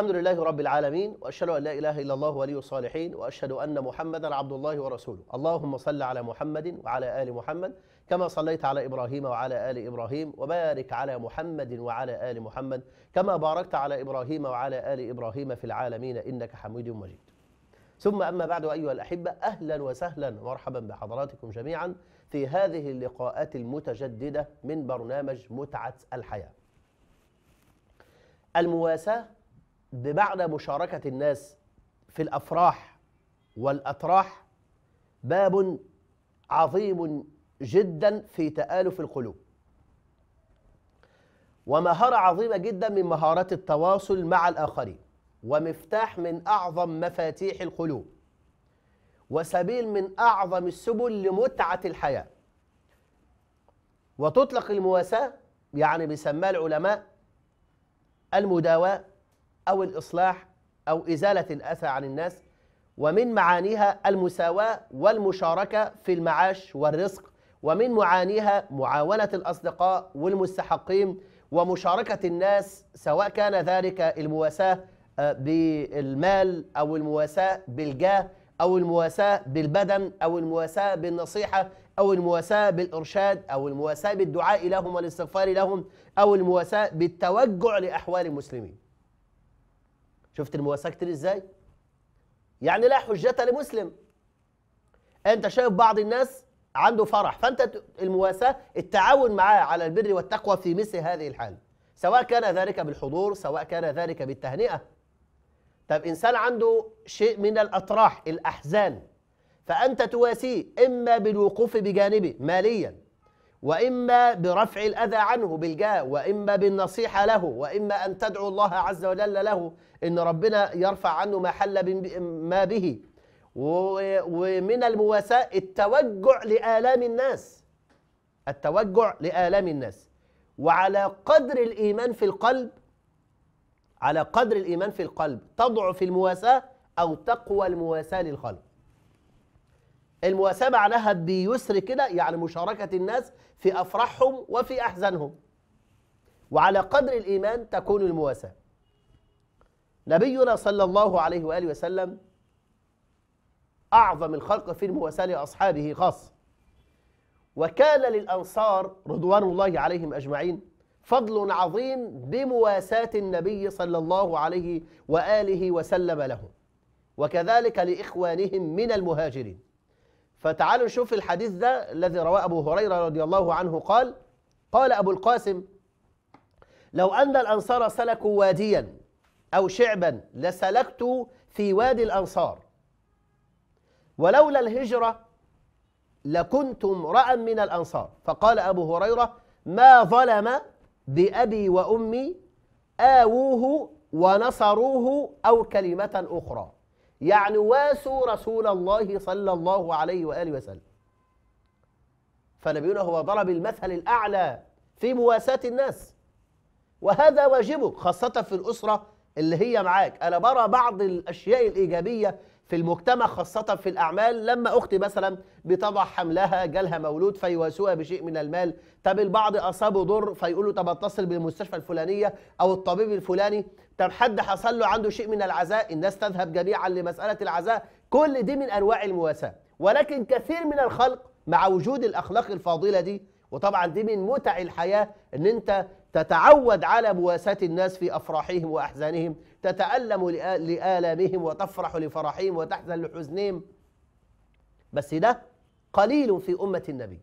الحمد لله رب العالمين واشهد ان لا اله الا الله ولي الصالحين واشهد ان محمدا عبد الله ورسوله اللهم صل على محمد وعلى ال محمد كما صليت على ابراهيم وعلى ال ابراهيم وبارك على محمد وعلى ال محمد كما باركت على ابراهيم وعلى ال ابراهيم في العالمين انك حميد مجيد ثم اما بعد ايها الاحبه اهلا وسهلا ومرحبا بحضراتكم جميعا في هذه اللقاءات المتجدده من برنامج متعه الحياه المواساه بمعنى مشاركة الناس في الأفراح والأتراح باب عظيم جدا في تآلف القلوب ومهارة عظيمة جدا من مهارات التواصل مع الآخرين ومفتاح من أعظم مفاتيح القلوب وسبيل من أعظم السبل لمتعة الحياة وتطلق المواساة يعني بيسمى العلماء المداواة أو الإصلاح أو إزالة الأسى عن الناس ومن معانيها المساواة والمشاركة في المعاش والرزق ومن معانيها معاونة الأصدقاء والمستحقين ومشاركة الناس سواء كان ذلك المواساة آه، بالمال أو المواساة بالجاه أو المواساة بالبدن أو المواساة بالنصيحة أو المواساة بالإرشاد أو المواساة بالدعاء لهم والاستغفار لهم أو المواساة بالتوجع لأحوال المسلمين شفت المواساة كتير ازاي؟ يعني لا حجة لمسلم انت شايف بعض الناس عنده فرح فانت المواساة التعاون معاه على البر والتقوى في مثل هذه الحال سواء كان ذلك بالحضور سواء كان ذلك بالتهنئة طب إنسان عنده شيء من الأطراح الأحزان فأنت تواسيه إما بالوقوف بجانبه ماليا وإما برفع الأذى عنه بالجاه وإما بالنصيحة له وإما أن تدعو الله عز وجل له إن ربنا يرفع عنه ما حل ما به ومن المواساة التوجع لآلام الناس التوجع لآلام الناس وعلى قدر الإيمان في القلب على قدر الإيمان في القلب تضعف المواساة أو تقوى المواساة للخلق المواساة معناها بيسر كده يعني مشاركة الناس في أفراحهم وفي أحزانهم وعلى قدر الإيمان تكون المواساة نبينا صلى الله عليه وآله وسلم أعظم الخلق في المواساة لأصحابه خاص وكان للأنصار رضوان الله عليهم أجمعين فضل عظيم بمواساة النبي صلى الله عليه وآله وسلم لهم وكذلك لإخوانهم من المهاجرين فتعالوا نشوف الحديث ده الذي رواه أبو هريرة رضي الله عنه قال قال أبو القاسم لو أن الأنصار سلكوا واديا أو شعبا لسلكت في وادي الأنصار ولولا الهجرة لكنت امرأ من الأنصار فقال أبو هريرة ما ظلم بأبي وأمي آووه ونصروه أو كلمة أخرى يعني واسوا رسول الله صلى الله عليه وآله وسلم فنبينا هو ضرب المثل الأعلى في مواساة الناس وهذا واجبك خاصة في الأسرة اللي هي معاك أنا برى بعض الأشياء الإيجابية في المجتمع خاصة في الأعمال لما أختي مثلا بتضع حملها جالها مولود فيواسوها بشيء من المال طب البعض أصابه ضر فيقول له طب أتصل بالمستشفى الفلانية أو الطبيب الفلاني طب حد حصل له عنده شيء من العزاء الناس تذهب جميعا لمسألة العزاء كل دي من أنواع المواساة ولكن كثير من الخلق مع وجود الأخلاق الفاضلة دي وطبعا دي من متع الحياة ان انت تتعود على مواساة الناس في أفراحهم وأحزانهم تتألم لآلامهم وتفرح لفرحهم وتحزن لحزنهم بس ده قليل في أمة النبي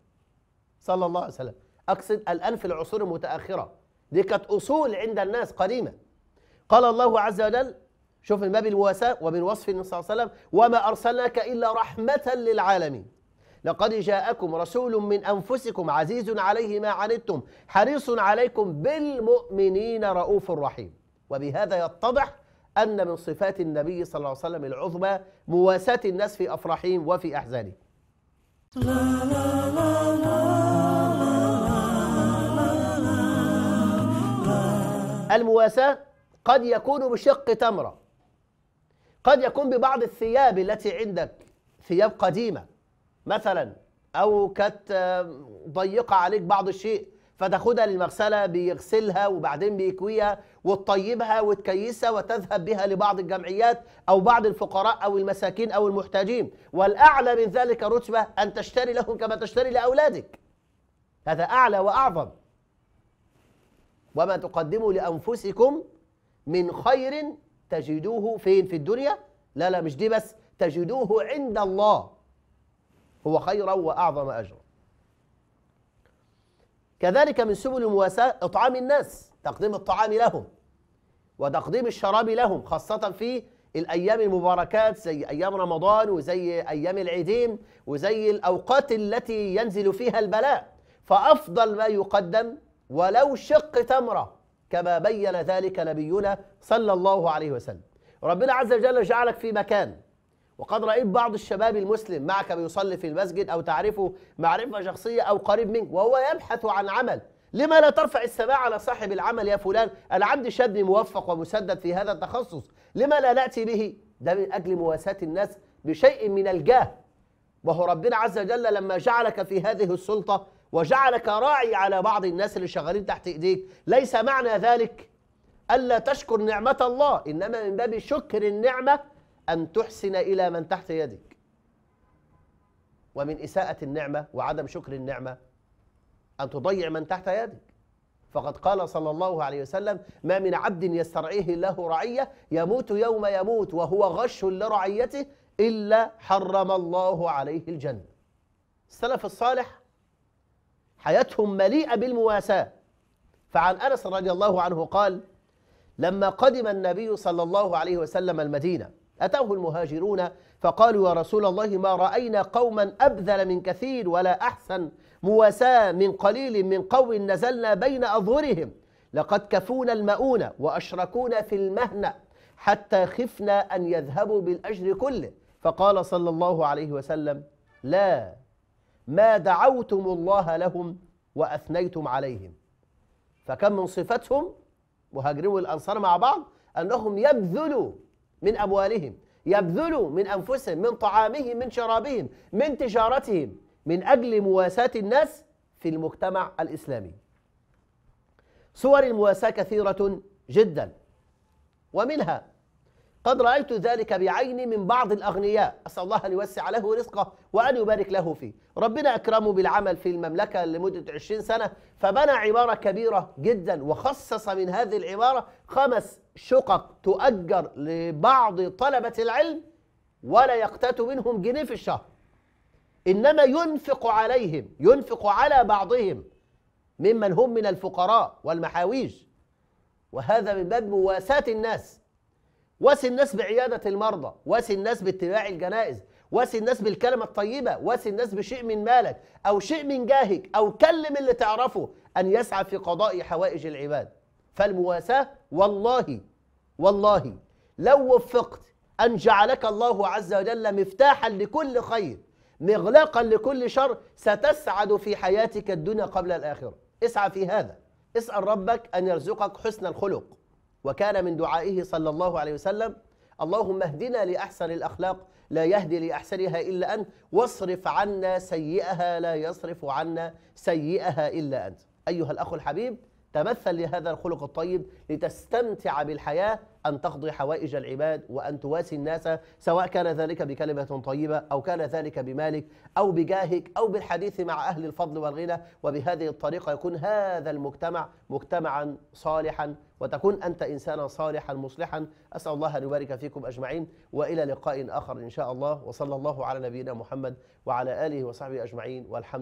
صلى الله عليه وسلم أقصد الآن في العصور المتأخرة دي كانت أصول عند الناس قديمة قال الله عز وجل شوف ما بالمواساة ومن وصف النبي صلى الله عليه وسلم وما أرسلناك إلا رحمة للعالمين لقد جاءكم رسول من أنفسكم عزيز عليه ما عنتم حريص عليكم بالمؤمنين رؤوف رحيم وبهذا يتضح أن من صفات النبي صلى الله عليه وسلم العظمى مواساة الناس في أفراحهم وفي أحزانهم المواساة قد يكون بشق تمرة قد يكون ببعض الثياب التي عندك ثياب قديمة مثلا او كانت آه، ضيقه عليك بعض الشيء فتاخدها للمغسله بيغسلها وبعدين بيكويها وتطيبها وتكيسها وتذهب بها لبعض الجمعيات او بعض الفقراء او المساكين او المحتاجين والاعلى من ذلك رتبه ان تشتري لهم كما تشتري لاولادك هذا اعلى واعظم وما تقدموا لانفسكم من خير تجدوه فين في الدنيا لا لا مش دي بس تجدوه عند الله هو خيرا وأعظم أجرا كذلك من سبل المواساة إطعام الناس تقديم الطعام لهم وتقديم الشراب لهم خاصة في الأيام المباركات زي أيام رمضان وزي أيام العيدين وزي الأوقات التي ينزل فيها البلاء فأفضل ما يقدم ولو شق تمرة كما بين ذلك نبينا صلى الله عليه وسلم ربنا عز وجل جعلك في مكان وقد رأيت بعض الشباب المسلم معك بيصلي في المسجد أو تعرفه معرفة شخصية أو قريب منك وهو يبحث عن عمل لما لا ترفع السماع على صاحب العمل يا فلان أنا عندي شاب موفق ومسدد في هذا التخصص لما لا نأتي به ده من أجل مواساة الناس بشيء من الجاه وهو ربنا عز وجل لما جعلك في هذه السلطة وجعلك راعي على بعض الناس اللي شغالين تحت إيديك ليس معنى ذلك ألا تشكر نعمة الله إنما من باب شكر النعمة أن تحسن إلى من تحت يدك ومن إساءة النعمة وعدم شكر النعمة أن تضيع من تحت يدك فقد قال صلى الله عليه وسلم ما من عبد يسترعيه الله رعية يموت يوم يموت وهو غش لرعيته إلا حرم الله عليه الجنة السلف الصالح حياتهم مليئة بالمواساة فعن أنس رضي الله عنه قال لما قدم النبي صلى الله عليه وسلم المدينة أتاه المهاجرون فقالوا يا رسول الله ما رأينا قوما أبذل من كثير ولا أحسن مواساة من قليل من قوم نزلنا بين أظهرهم لقد كفونا المؤونة وأشركونا في المهنة حتى خفنا أن يذهبوا بالأجر كله فقال صلى الله عليه وسلم لا ما دعوتم الله لهم وأثنيتم عليهم فكم من صفتهم مهاجرون الأنصار مع بعض أنهم يبذلوا من أموالهم يبذلوا من أنفسهم من طعامهم من شرابهم من تجارتهم من أجل مواساة الناس في المجتمع الإسلامي صور المواساة كثيرة جدا ومنها قد رأيت ذلك بعيني من بعض الأغنياء أسأل الله أن يوسع له رزقه وأن يبارك له فيه ربنا أكرمه بالعمل في المملكة لمدة 20 سنة فبنى عمارة كبيرة جدا وخصص من هذه العمارة خمس شقق تؤجر لبعض طلبة العلم ولا يقتات منهم جنيه في الشهر إنما ينفق عليهم ينفق على بعضهم ممن هم من الفقراء والمحاويج وهذا من باب مواساة الناس واسي الناس بعيادة المرضى واسي الناس باتباع الجنائز واسي الناس بالكلمة الطيبة واسي الناس بشيء من مالك أو شيء من جاهك أو كلم اللي تعرفه أن يسعى في قضاء حوائج العباد فالمواساة والله والله لو وفقت أن جعلك الله عز وجل مفتاحا لكل خير مغلاقا لكل شر ستسعد في حياتك الدنيا قبل الآخرة اسعى في هذا اسأل ربك أن يرزقك حسن الخلق وكان من دعائه صلى الله عليه وسلم اللهم اهدنا لأحسن الأخلاق لا يهدي لأحسنها إلا أنت واصرف عنا سيئها لا يصرف عنا سيئها إلا أنت أيها الأخ الحبيب تمثل لهذا الخلق الطيب لتستمتع بالحياة أن تقضي حوائج العباد وأن تواسي الناس سواء كان ذلك بكلمة طيبة أو كان ذلك بمالك أو بجاهك أو بالحديث مع أهل الفضل والغنى وبهذه الطريقة يكون هذا المجتمع مجتمعا صالحا وتكون أنت إنسانا صالحا مصلحا أسأل الله أن يبارك فيكم أجمعين وإلى لقاء آخر إن شاء الله وصلى الله على نبينا محمد وعلى آله وصحبه أجمعين والحمد